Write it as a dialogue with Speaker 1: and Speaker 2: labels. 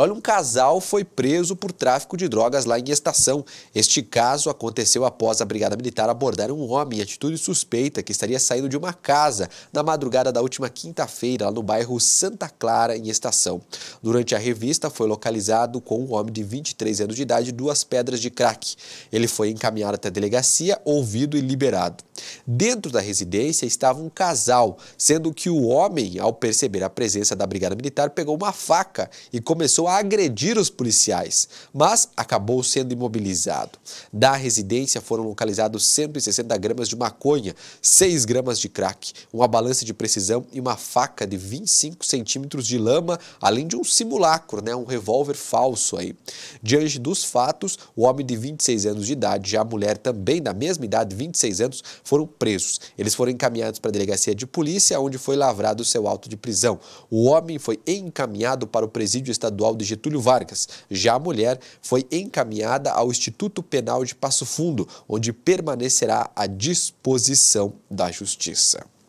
Speaker 1: Olha, um casal foi preso por tráfico de drogas lá em Estação. Este caso aconteceu após a Brigada Militar abordar um homem em atitude suspeita que estaria saindo de uma casa na madrugada da última quinta-feira, lá no bairro Santa Clara, em Estação. Durante a revista, foi localizado com um homem de 23 anos de idade duas pedras de crack. Ele foi encaminhado até a delegacia, ouvido e liberado. Dentro da residência estava um casal, sendo que o homem, ao perceber a presença da Brigada Militar, pegou uma faca e começou a agredir os policiais, mas acabou sendo imobilizado. Da residência foram localizados 160 gramas de maconha, 6 gramas de crack, uma balança de precisão e uma faca de 25 centímetros de lama, além de um simulacro, né, um revólver falso aí. Diante dos fatos, o homem de 26 anos de idade e a mulher também da mesma idade, 26 anos, foram presos. Eles foram encaminhados para a delegacia de polícia, onde foi lavrado seu auto de prisão. O homem foi encaminhado para o presídio estadual estadual de Getúlio Vargas. Já a mulher foi encaminhada ao Instituto Penal de Passo Fundo, onde permanecerá à disposição da Justiça.